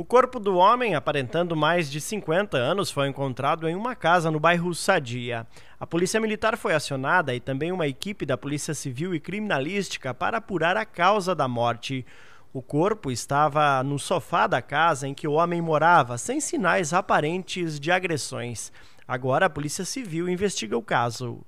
O corpo do homem, aparentando mais de 50 anos, foi encontrado em uma casa no bairro Sadia. A polícia militar foi acionada e também uma equipe da Polícia Civil e Criminalística para apurar a causa da morte. O corpo estava no sofá da casa em que o homem morava, sem sinais aparentes de agressões. Agora a Polícia Civil investiga o caso.